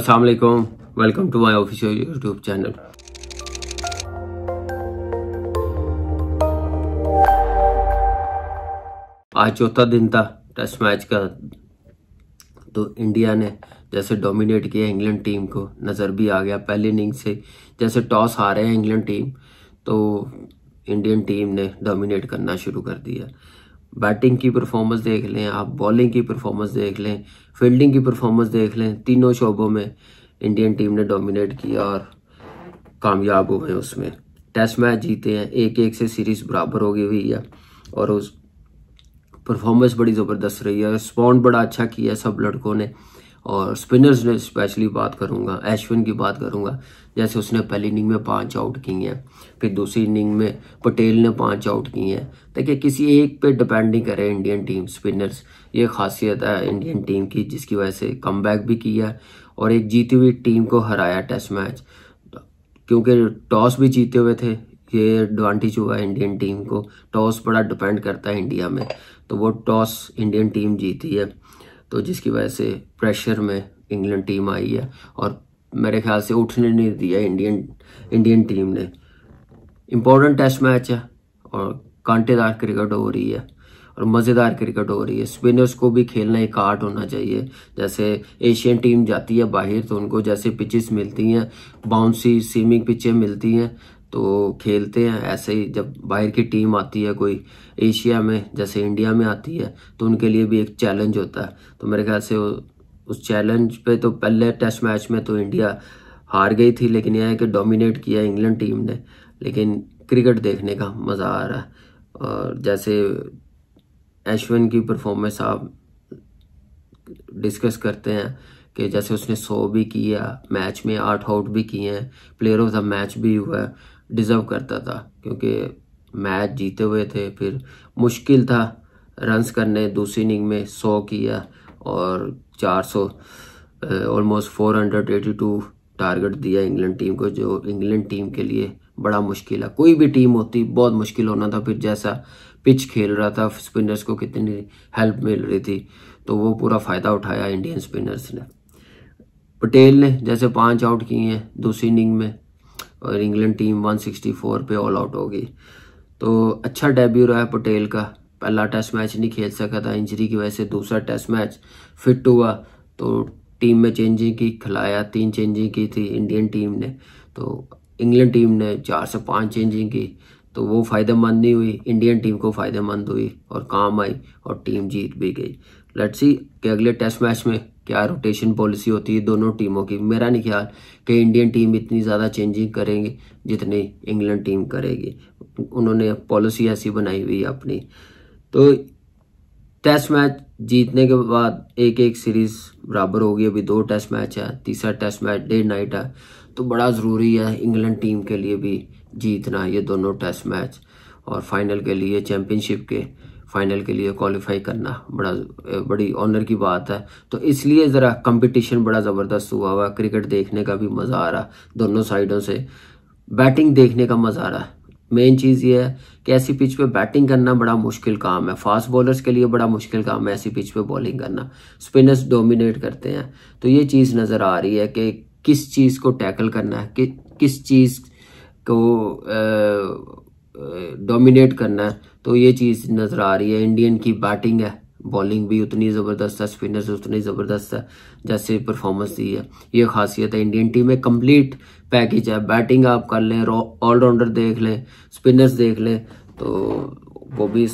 अस्सलाम वालेकुम welcome to my official YouTube channel आज चौथा दिन था टेस्ट मैच का तो इंडिया ने जैसे डोमिनेट किया इंग्लैंड टीम को नज़र भी आ गया पहले इनिंग से जैसे टॉस हारे हैं इंग्लैंड टीम तो इंडियन टीम ने डोमिनेट करना शुरू कर दिया बैटिंग की परफॉर्मेंस देख लें आप बॉलिंग की परफॉर्मेंस देख लें फील्डिंग की परफॉर्मेंस देख लें तीनों शोबों में इंडियन टीम ने डोमिनेट किया और कामयाब हो गए उसमें टेस्ट मैच जीते हैं एक एक से सीरीज़ बराबर हो गई हुई है और उस परफॉर्मेंस बड़ी ज़बरदस्त रही है रिस्पॉन्ड बड़ा अच्छा किया सब लड़कों ने और स्पिनर्स ने स्पेशली बात करूँगा एशविन की बात करूँगा जैसे उसने पहली इनिंग में पाँच आउट की हैं फिर दूसरी इनिंग में पटेल ने पाँच आउट की हैं देखिए किसी एक पे डिपेंड नहीं करे इंडियन टीम स्पिनर्स ये खासियत है इंडियन टीम की जिसकी वजह से कम भी किया और एक जीती हुई टीम को हराया टेस्ट मैच क्योंकि टॉस भी जीते हुए थे ये एडवांटेज हुआ इंडियन टीम को टॉस बड़ा डिपेंड करता है इंडिया में तो वो टॉस इंडियन टीम जीती है तो जिसकी वजह से प्रेशर में इंग्लैंड टीम आई है और मेरे ख्याल से उठने नहीं दिया इंडियन इंडियन टीम ने इम्पोर्टेंट टेस्ट मैच है और कांटेदार क्रिकेट हो रही है और मज़ेदार क्रिकेट हो रही है स्पिनर्स को भी खेलना एक आर्ट होना चाहिए जैसे एशियन टीम जाती है बाहर तो उनको जैसे पिचेस मिलती हैं बाउंसी स्विमिंग पिचें मिलती हैं तो खेलते हैं ऐसे ही जब बाहर की टीम आती है कोई एशिया में जैसे इंडिया में आती है तो उनके लिए भी एक चैलेंज होता है तो मेरे ख्याल से उस चैलेंज पे तो पहले टेस्ट मैच में तो इंडिया हार गई थी लेकिन यह है कि डोमिनेट किया इंग्लैंड टीम ने लेकिन क्रिकेट देखने का मज़ा आ रहा है और जैसे एशविन की परफॉर्मेंस आप डिस्कस करते हैं कि जैसे उसने सौ भी किया मैच में आठ आउट भी किए हैं प्लेयर ऑफ द मैच भी हुआ है डिज़र्व करता था क्योंकि मैच जीते हुए थे फिर मुश्किल था रन्स करने दूसरी इनिंग में सौ किया और चार सौ almost four hundred eighty two target दिया इंग्लैंड टीम को जो इंग्लैंड टीम के लिए बड़ा मुश्किल है कोई भी टीम होती बहुत मुश्किल होना था फिर जैसा पिच खेल रहा था स्पिनर्स को कितनी हेल्प मिल रही थी तो वो पूरा फ़ायदा उठाया इंडियन स्पिनर्स ने पटेल ने जैसे पांच आउट किए हैं दूसरी इनिंग में और इंग्लैंड टीम 164 पे ऑल आउट हो गई तो अच्छा डेब्यू रहा पटेल का पहला टेस्ट मैच नहीं खेल सका था इंजरी की वजह से दूसरा टेस्ट मैच फिट हुआ तो टीम में चेंजिंग की खिलाया तीन चेंजिंग की थी इंडियन टीम ने तो इंग्लैंड टीम ने चार से पाँच चेंजिंग की तो वो फ़ायदेमंद नहीं हुई इंडियन टीम को फ़ायदेमंद हुई और काम आई और टीम जीत भी गई लेट्स सी कि अगले टेस्ट मैच में क्या रोटेशन पॉलिसी होती है दोनों टीमों की मेरा नहीं ख्याल कि इंडियन टीम इतनी ज़्यादा चेंजिंग करेंगे जितनी इंग्लैंड टीम करेगी उन्होंने पॉलिसी ऐसी बनाई हुई अपनी तो टेस्ट मैच जीतने के बाद एक एक सीरीज़ बराबर होगी अभी दो टेस्ट मैच है तीसरा टेस्ट मैच डे नाइट है तो बड़ा ज़रूरी है इंग्लैंड टीम के लिए भी जीतना ये दोनों टेस्ट मैच और फाइनल के लिए चैम्पियनशिप के फाइनल के लिए क्वालिफाई करना बड़ा बड़ी ऑनर की बात है तो इसलिए ज़रा कंपटीशन बड़ा ज़बरदस्त हुआ हुआ क्रिकेट देखने का भी मज़ा आ रहा दोनों साइडों से बैटिंग देखने का मज़ा आ रहा है मेन चीज़ ये है कि ऐसी पिच पे बैटिंग करना बड़ा मुश्किल काम है फास्ट बॉलर्स के लिए बड़ा मुश्किल काम है ऐसी पिच पे बॉलिंग करना स्पिनर्स डोमिनेट करते हैं तो ये चीज़ नज़र आ रही है कि किस चीज़ को टैकल करना है कि किस चीज़ को आ, डोमिनेट करना है तो ये चीज़ नज़र आ रही है इंडियन की बैटिंग है बॉलिंग भी उतनी ज़बरदस्त है स्पिनर्स उतनी ज़बरदस्त है जैसे परफॉर्मेंस दी है ये खासियत है इंडियन टीम में कंप्लीट पैकेज है बैटिंग आप कर लें ऑलराउंडर देख लें स्पिनर्स देख लें तो वो भी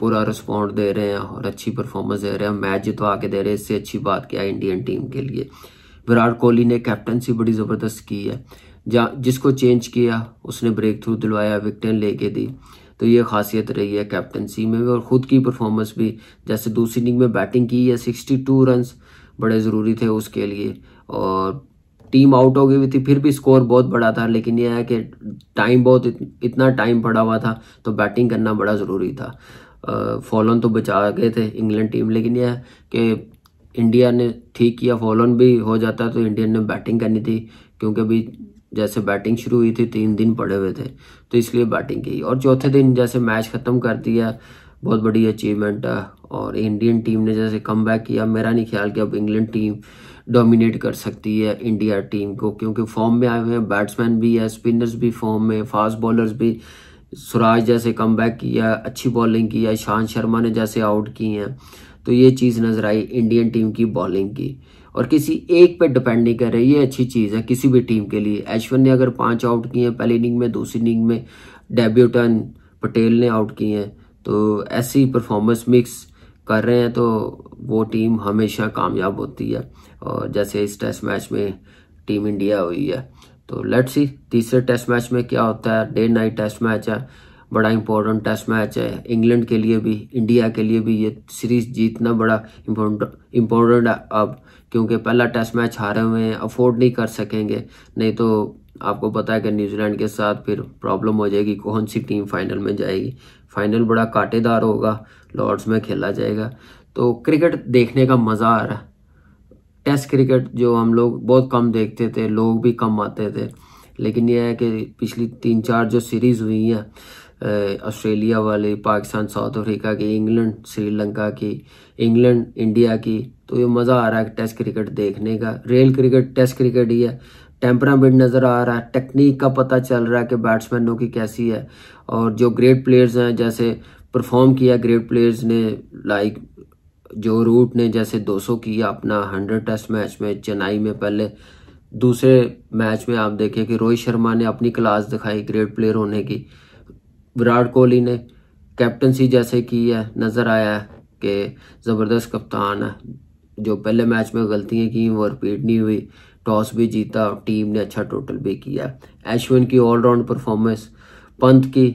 पूरा रिस्पॉन्ड दे रहे हैं और अच्छी परफॉर्मेंस दे रहे हैं मैच जितवा तो के दे रहे हैं इससे अच्छी बात क्या है इंडियन टीम के लिए विराट कोहली ने कैप्टनसी बड़ी ज़बरदस्त की है जहाँ जिसको चेंज किया उसने ब्रेक थ्रू दिलवाया विकटें लेके दी तो ये खासियत रही है कैप्टनसी में भी और ख़ुद की परफॉर्मेंस भी जैसे दूसरी इनिंग में बैटिंग की या सिक्सटी टू रन बड़े ज़रूरी थे उसके लिए और टीम आउट हो गई हुई थी फिर भी स्कोर बहुत बड़ा था लेकिन यह है कि टाइम बहुत इतना टाइम पड़ा हुआ था तो बैटिंग करना बड़ा ज़रूरी था फॉलन तो बचा गए थे इंग्लैंड टीम लेकिन यह है कि इंडिया ने ठीक किया फॉलन भी हो जाता तो इंडियन ने बैटिंग करनी थी क्योंकि अभी जैसे बैटिंग शुरू हुई थी तीन दिन पड़े हुए थे तो इसलिए बैटिंग की और चौथे दिन जैसे मैच ख़त्म कर दिया बहुत बड़ी अचीवमेंट है और इंडियन टीम ने जैसे कम किया मेरा नहीं ख्याल कि अब इंग्लैंड टीम डोमिनेट कर सकती है इंडिया टीम को क्योंकि फॉर्म में आए हुए हैं बैट्समैन भी है स्पिनर्स भी फॉर्म में फास्ट बॉलर्स भी सुराज जैसे कम किया अच्छी बॉलिंग की है ईशांत शर्मा ने जैसे आउट की हैं तो ये चीज़ नज़र आई इंडियन टीम की बॉलिंग की और किसी एक पे डिपेंड नहीं कर रही ये अच्छी चीज़ है किसी भी टीम के लिए एशवन ने अगर पांच आउट किए हैं पहली इनिंग में दूसरी इनिंग में डेब्यूटन पटेल ने आउट किए हैं तो ऐसी परफॉर्मेंस मिक्स कर रहे हैं तो वो टीम हमेशा कामयाब होती है और जैसे इस टेस्ट मैच में टीम इंडिया हुई है तो लेट्स सी तीसरे टेस्ट मैच में क्या होता है डे नाइट टेस्ट मैच है बड़ा इंपॉर्टेंट टेस्ट मैच है इंग्लैंड के लिए भी इंडिया के लिए भी ये सीरीज जीतना बड़ा इम्पोर्टेंट है अब क्योंकि पहला टेस्ट मैच हारे हुए हैं अफोर्ड नहीं कर सकेंगे नहीं तो आपको पता है कि न्यूजीलैंड के साथ फिर प्रॉब्लम हो जाएगी कौन सी टीम फाइनल में जाएगी फाइनल बड़ा कांटेदार होगा लॉर्ड्स में खेला जाएगा तो क्रिकेट देखने का मज़ा आ रहा है टेस्ट क्रिकेट जो हम लोग बहुत कम देखते थे लोग भी कम आते थे लेकिन यह है कि पिछली तीन चार जो सीरीज़ हुई हैं ऑस्ट्रेलिया वाले पाकिस्तान साउथ अफ्रीका की इंग्लैंड श्रीलंका की इंग्लैंड इंडिया की तो ये मज़ा आ रहा है टेस्ट क्रिकेट देखने का रियल क्रिकेट टेस्ट क्रिकेट ही है टेम्परामेंट नज़र आ रहा है टेक्निक का पता चल रहा है कि बैट्समैनों की कैसी है और जो ग्रेट प्लेयर्स हैं जैसे परफॉर्म किया ग्रेट प्लेयर्स ने लाइक जो रूट ने जैसे 200 किया अपना 100 टेस्ट मैच में चेन्नई में पहले दूसरे मैच में आप देखें कि रोहित शर्मा ने अपनी क्लास दिखाई ग्रेट प्लेयर होने की विराट कोहली ने कैप्टनसी जैसे की है नज़र आया है कि ज़बरदस्त कप्तान है जो पहले मैच में गलतियाँ की वो रिपीट नहीं हुई टॉस भी जीता और टीम ने अच्छा टोटल भी किया एशविन की ऑलराउंड परफॉर्मेंस पंत की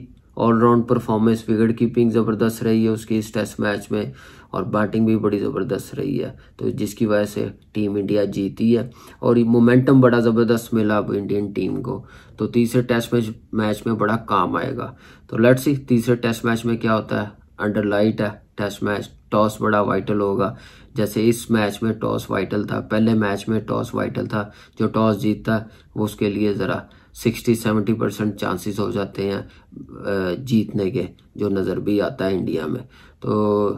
ऑलराउंड परफॉर्मेंस विकेट कीपिंग ज़बरदस्त रही है उसकी इस टेस्ट मैच में और बैटिंग भी बड़ी ज़बरदस्त रही है तो जिसकी वजह से टीम इंडिया जीती है और ये मोमेंटम बड़ा ज़बरदस्त मिला अब इंडियन टीम को तो तीसरे टेस्ट मैच मैच में बड़ा काम आएगा तो लेट्स सी तीसरे टेस्ट मैच में क्या होता है अंडर लाइट है टेस्ट मैच टॉस बड़ा वाइटल होगा जैसे इस मैच में टॉस वाइटल था पहले मैच में टॉस वाइटल था जो टॉस जीतता है वो उसके लिए ज़रा सिक्सटी सेवेंटी परसेंट चांसेस हो जाते हैं जीतने के जो नज़र भी आता है इंडिया में तो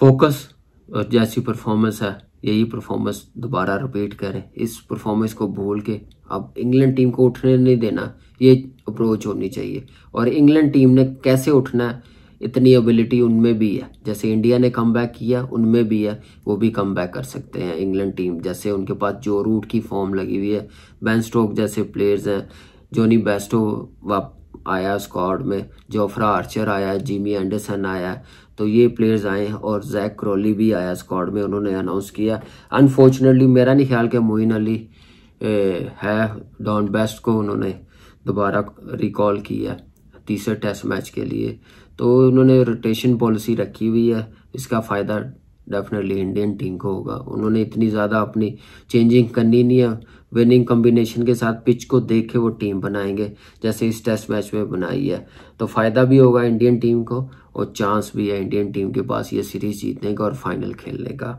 फोकस और जैसी परफॉर्मेंस है यही परफॉर्मेंस दोबारा रिपीट करें इस परफॉर्मेंस को भूल के अब इंग्लैंड टीम को उठने नहीं देना ये अप्रोच होनी चाहिए और इंग्लैंड टीम ने कैसे उठना है इतनी एबिलिटी उनमें भी है जैसे इंडिया ने कम बैक किया उनमें भी है वो भी कम बैक कर सकते हैं इंग्लैंड टीम जैसे उनके पास जो रूट की फॉर्म लगी हुई है बैन स्टोक जैसे प्लेयर्स हैं जोनी बेस्टो आया स्कॉड में जोफ्रा आर्चर आया जिमी एंडरसन आया तो ये प्लेयर्स आए और जैक क्रोली भी आया स्कॉड में उन्होंने अनाउंस किया अनफॉर्चुनेटली मेरा नहीं ख्याल कि मोइन अली है डॉन बेस्ट को उन्होंने दोबारा रिकॉल किया तीसरे टेस्ट मैच के लिए तो उन्होंने रोटेशन पॉलिसी रखी हुई है इसका फ़ायदा डेफिनेटली इंडियन टीम को होगा उन्होंने इतनी ज़्यादा अपनी चेंजिंग करनी नहीं है विनिंग कॉम्बिनेशन के साथ पिच को देख के वो टीम बनाएंगे जैसे इस टेस्ट मैच में बनाई है तो फ़ायदा भी होगा इंडियन टीम को और चांस भी है इंडियन टीम के पास ये सीरीज़ जीतने का और फाइनल खेलने का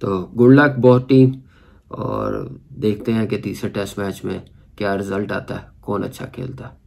तो गुड लक बहुत टीम और देखते हैं कि तीसरे टेस्ट मैच में क्या रिज़ल्ट आता है कौन अच्छा खेलता है